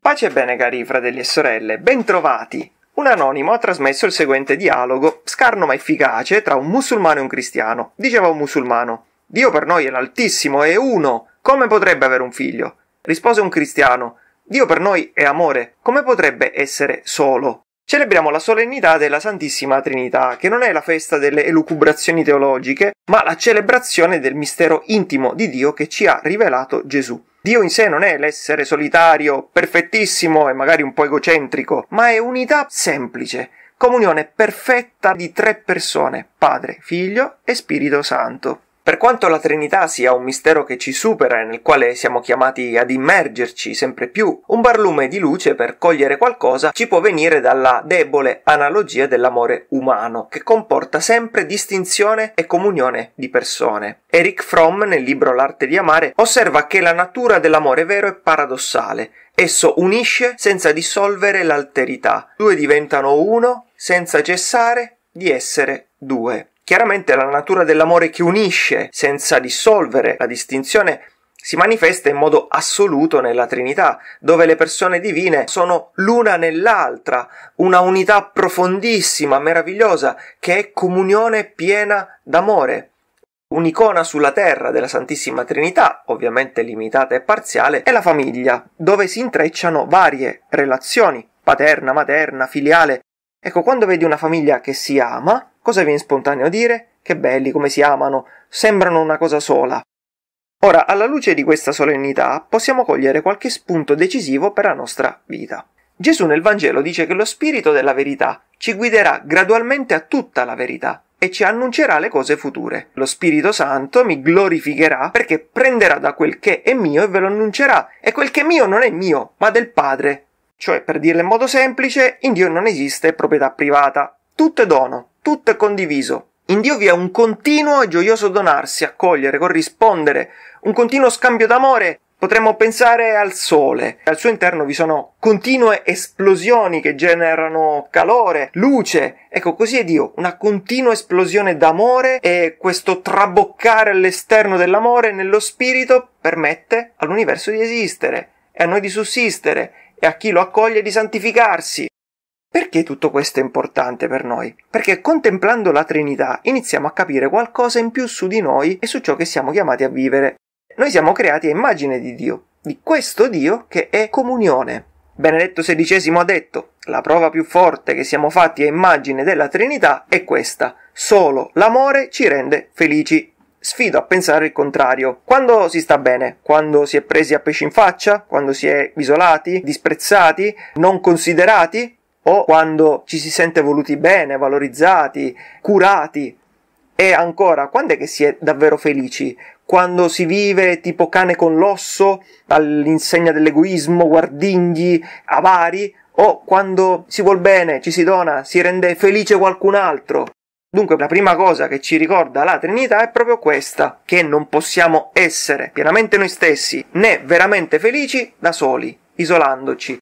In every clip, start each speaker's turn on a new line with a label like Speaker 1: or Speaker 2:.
Speaker 1: Pace e bene cari fratelli e sorelle, bentrovati! Un anonimo ha trasmesso il seguente dialogo, scarno ma efficace, tra un musulmano e un cristiano. Diceva un musulmano, Dio per noi è l'altissimo, è uno, come potrebbe avere un figlio? Rispose un cristiano, Dio per noi è amore, come potrebbe essere solo? celebriamo la solennità della Santissima Trinità, che non è la festa delle elucubrazioni teologiche, ma la celebrazione del mistero intimo di Dio che ci ha rivelato Gesù. Dio in sé non è l'essere solitario, perfettissimo e magari un po' egocentrico, ma è unità semplice, comunione perfetta di tre persone, Padre, Figlio e Spirito Santo. Per quanto la Trinità sia un mistero che ci supera e nel quale siamo chiamati ad immergerci sempre più, un barlume di luce per cogliere qualcosa ci può venire dalla debole analogia dell'amore umano, che comporta sempre distinzione e comunione di persone. Eric Fromm, nel libro L'arte di amare, osserva che la natura dell'amore vero è paradossale. Esso unisce senza dissolvere l'alterità. Due diventano uno senza cessare di essere due. Chiaramente la natura dell'amore che unisce senza dissolvere la distinzione si manifesta in modo assoluto nella Trinità, dove le persone divine sono l'una nell'altra, una unità profondissima, meravigliosa, che è comunione piena d'amore. Un'icona sulla terra della Santissima Trinità, ovviamente limitata e parziale, è la famiglia, dove si intrecciano varie relazioni, paterna, materna, filiale. Ecco, quando vedi una famiglia che si ama, Cosa viene spontaneo dire? Che belli come si amano, sembrano una cosa sola. Ora, alla luce di questa solennità, possiamo cogliere qualche spunto decisivo per la nostra vita. Gesù nel Vangelo dice che lo Spirito della verità ci guiderà gradualmente a tutta la verità e ci annuncerà le cose future. Lo Spirito Santo mi glorificherà perché prenderà da quel che è mio e ve lo annuncerà, e quel che è mio non è mio, ma del Padre. Cioè, per dirlo in modo semplice, in Dio non esiste proprietà privata, tutto è dono tutto è condiviso. In Dio vi è un continuo e gioioso donarsi, accogliere, corrispondere, un continuo scambio d'amore. Potremmo pensare al sole. Al suo interno vi sono continue esplosioni che generano calore, luce. Ecco, così è Dio, una continua esplosione d'amore e questo traboccare all'esterno dell'amore nello spirito permette all'universo di esistere e a noi di sussistere e a chi lo accoglie di santificarsi. Perché tutto questo è importante per noi? Perché contemplando la Trinità iniziamo a capire qualcosa in più su di noi e su ciò che siamo chiamati a vivere. Noi siamo creati a immagine di Dio, di questo Dio che è comunione. Benedetto XVI ha detto, la prova più forte che siamo fatti a immagine della Trinità è questa, solo l'amore ci rende felici. Sfido a pensare il contrario. Quando si sta bene? Quando si è presi a pesci in faccia? Quando si è isolati, disprezzati, non considerati? o quando ci si sente voluti bene, valorizzati, curati. E ancora, quando è che si è davvero felici? Quando si vive tipo cane con l'osso, all'insegna dell'egoismo, guardinghi, avari, o quando si vuol bene, ci si dona, si rende felice qualcun altro. Dunque la prima cosa che ci ricorda la Trinità è proprio questa, che non possiamo essere pienamente noi stessi né veramente felici da soli, isolandoci.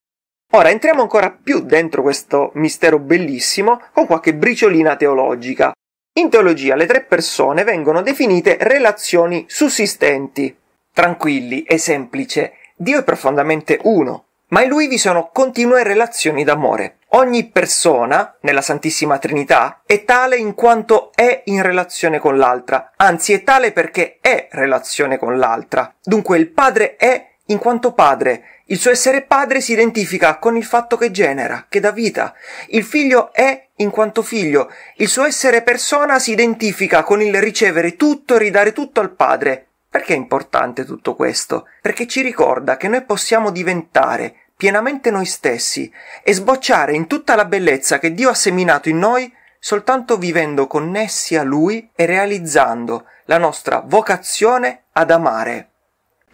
Speaker 1: Ora entriamo ancora più dentro questo mistero bellissimo con qualche briciolina teologica. In teologia le tre persone vengono definite relazioni sussistenti. Tranquilli è semplice, Dio è profondamente uno, ma in lui vi sono continue relazioni d'amore. Ogni persona, nella Santissima Trinità, è tale in quanto è in relazione con l'altra, anzi è tale perché è relazione con l'altra. Dunque il Padre è in quanto padre. Il suo essere padre si identifica con il fatto che genera, che dà vita. Il figlio è in quanto figlio. Il suo essere persona si identifica con il ricevere tutto e ridare tutto al padre. Perché è importante tutto questo? Perché ci ricorda che noi possiamo diventare pienamente noi stessi e sbocciare in tutta la bellezza che Dio ha seminato in noi soltanto vivendo connessi a Lui e realizzando la nostra vocazione ad amare.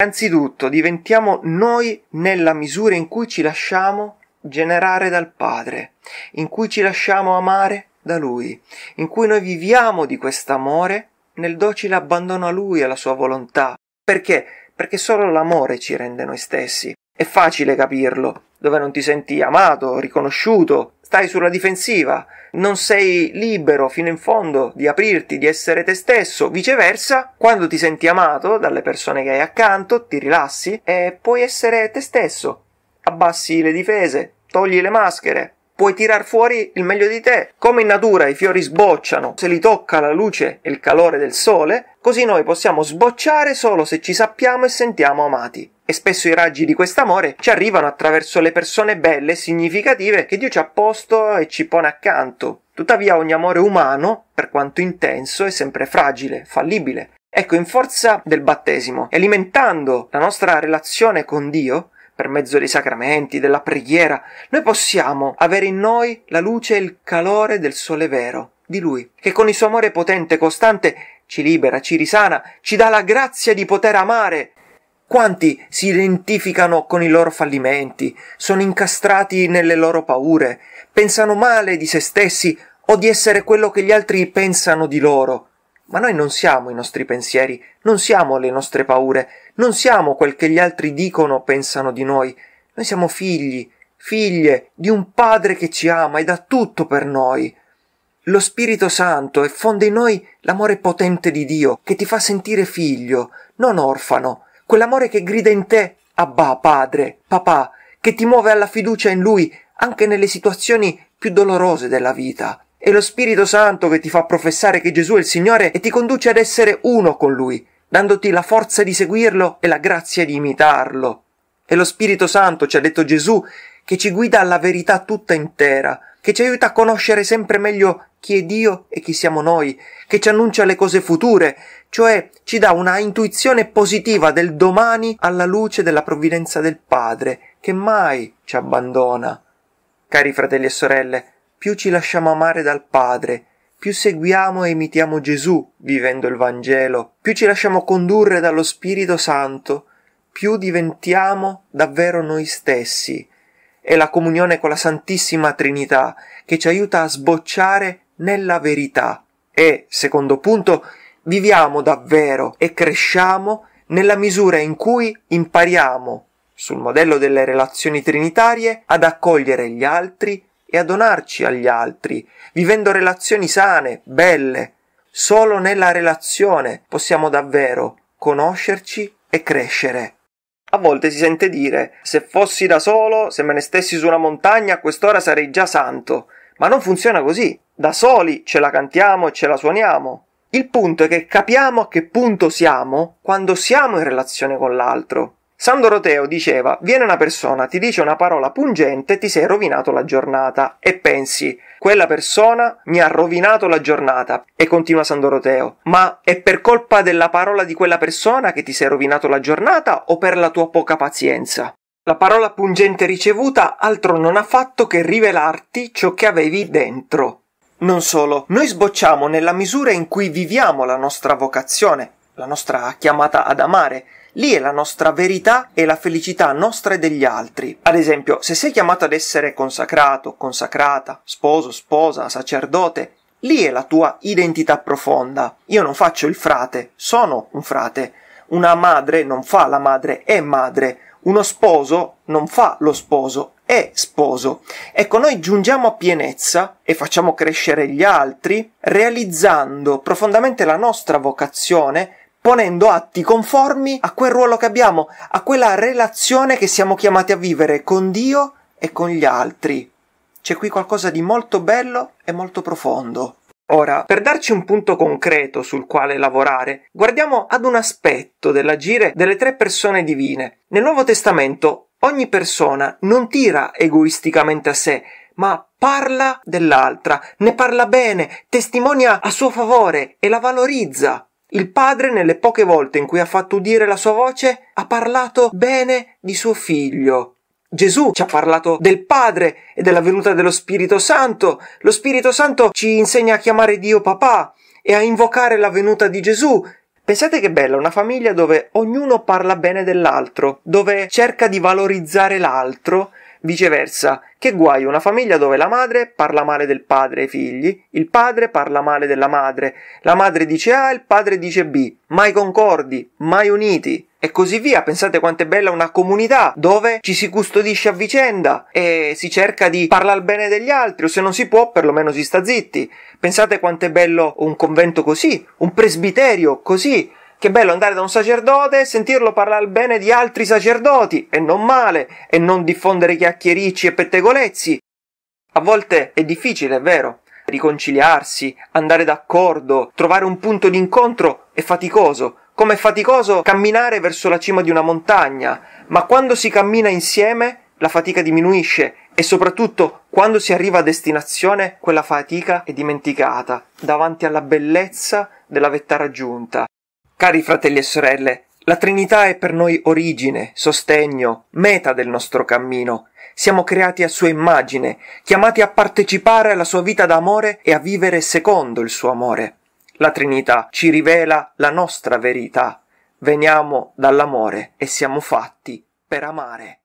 Speaker 1: Anzitutto diventiamo noi nella misura in cui ci lasciamo generare dal Padre, in cui ci lasciamo amare da Lui, in cui noi viviamo di quest'amore nel docile abbandono a Lui, e alla Sua volontà. Perché? Perché solo l'amore ci rende noi stessi. È facile capirlo, dove non ti senti amato, riconosciuto, stai sulla difensiva, non sei libero fino in fondo di aprirti, di essere te stesso. Viceversa, quando ti senti amato dalle persone che hai accanto, ti rilassi e puoi essere te stesso. Abbassi le difese, togli le maschere, puoi tirar fuori il meglio di te. Come in natura i fiori sbocciano se li tocca la luce e il calore del sole, così noi possiamo sbocciare solo se ci sappiamo e sentiamo amati e spesso i raggi di quest'amore ci arrivano attraverso le persone belle e significative che Dio ci ha posto e ci pone accanto. Tuttavia ogni amore umano, per quanto intenso, è sempre fragile, fallibile. Ecco, in forza del battesimo, alimentando la nostra relazione con Dio, per mezzo dei sacramenti, della preghiera, noi possiamo avere in noi la luce e il calore del sole vero, di Lui, che con il suo amore potente e costante ci libera, ci risana, ci dà la grazia di poter amare quanti si identificano con i loro fallimenti, sono incastrati nelle loro paure, pensano male di se stessi o di essere quello che gli altri pensano di loro. Ma noi non siamo i nostri pensieri, non siamo le nostre paure, non siamo quel che gli altri dicono o pensano di noi. Noi siamo figli, figlie di un padre che ci ama e dà tutto per noi. Lo Spirito Santo effonde in noi l'amore potente di Dio che ti fa sentire figlio, non orfano, quell'amore che grida in te Abba, padre, papà, che ti muove alla fiducia in lui anche nelle situazioni più dolorose della vita. È lo Spirito Santo che ti fa professare che Gesù è il Signore e ti conduce ad essere uno con Lui, dandoti la forza di seguirlo e la grazia di imitarlo. È lo Spirito Santo, ci ha detto Gesù, che ci guida alla verità tutta intera, che ci aiuta a conoscere sempre meglio chi è Dio e chi siamo noi, che ci annuncia le cose future, cioè ci dà una intuizione positiva del domani alla luce della provvidenza del Padre, che mai ci abbandona. Cari fratelli e sorelle, più ci lasciamo amare dal Padre, più seguiamo e imitiamo Gesù vivendo il Vangelo, più ci lasciamo condurre dallo Spirito Santo, più diventiamo davvero noi stessi, è la comunione con la Santissima Trinità che ci aiuta a sbocciare nella verità. E, secondo punto, viviamo davvero e cresciamo nella misura in cui impariamo, sul modello delle relazioni trinitarie, ad accogliere gli altri e a donarci agli altri, vivendo relazioni sane, belle. Solo nella relazione possiamo davvero conoscerci e crescere. A volte si sente dire se fossi da solo, se me ne stessi su una montagna, a quest'ora sarei già santo. Ma non funziona così. Da soli ce la cantiamo e ce la suoniamo. Il punto è che capiamo a che punto siamo quando siamo in relazione con l'altro. San Doroteo diceva, viene una persona, ti dice una parola pungente, ti sei rovinato la giornata e pensi, quella persona mi ha rovinato la giornata e continua San Doroteo, ma è per colpa della parola di quella persona che ti sei rovinato la giornata o per la tua poca pazienza? La parola pungente ricevuta altro non ha fatto che rivelarti ciò che avevi dentro. Non solo, noi sbocciamo nella misura in cui viviamo la nostra vocazione, la nostra chiamata ad amare, Lì è la nostra verità e la felicità nostra e degli altri. Ad esempio, se sei chiamato ad essere consacrato, consacrata, sposo, sposa, sacerdote, lì è la tua identità profonda. Io non faccio il frate, sono un frate. Una madre non fa la madre, è madre. Uno sposo non fa lo sposo, è sposo. Ecco, noi giungiamo a pienezza e facciamo crescere gli altri realizzando profondamente la nostra vocazione ponendo atti conformi a quel ruolo che abbiamo, a quella relazione che siamo chiamati a vivere con Dio e con gli altri. C'è qui qualcosa di molto bello e molto profondo. Ora, per darci un punto concreto sul quale lavorare, guardiamo ad un aspetto dell'agire delle tre persone divine. Nel Nuovo Testamento ogni persona non tira egoisticamente a sé, ma parla dell'altra, ne parla bene, testimonia a suo favore e la valorizza. Il padre, nelle poche volte in cui ha fatto udire la sua voce, ha parlato bene di suo figlio. Gesù ci ha parlato del Padre e della venuta dello Spirito Santo. Lo Spirito Santo ci insegna a chiamare Dio papà e a invocare la venuta di Gesù. Pensate che bella una famiglia dove ognuno parla bene dell'altro, dove cerca di valorizzare l'altro Viceversa, che guai una famiglia dove la madre parla male del padre ai figli, il padre parla male della madre, la madre dice A, il padre dice B, mai concordi, mai uniti e così via. Pensate quanto è bella una comunità dove ci si custodisce a vicenda e si cerca di parlare bene degli altri, o se non si può, perlomeno si sta zitti. Pensate quanto è bello un convento così, un presbiterio così, che bello andare da un sacerdote e sentirlo parlare bene di altri sacerdoti, e non male, e non diffondere chiacchiericci e pettegolezzi. A volte è difficile, è vero, riconciliarsi, andare d'accordo, trovare un punto d'incontro è faticoso, come è faticoso camminare verso la cima di una montagna, ma quando si cammina insieme la fatica diminuisce e soprattutto quando si arriva a destinazione quella fatica è dimenticata davanti alla bellezza della vetta raggiunta. Cari fratelli e sorelle, la Trinità è per noi origine, sostegno, meta del nostro cammino. Siamo creati a sua immagine, chiamati a partecipare alla sua vita d'amore e a vivere secondo il suo amore. La Trinità ci rivela la nostra verità. Veniamo dall'amore e siamo fatti per amare.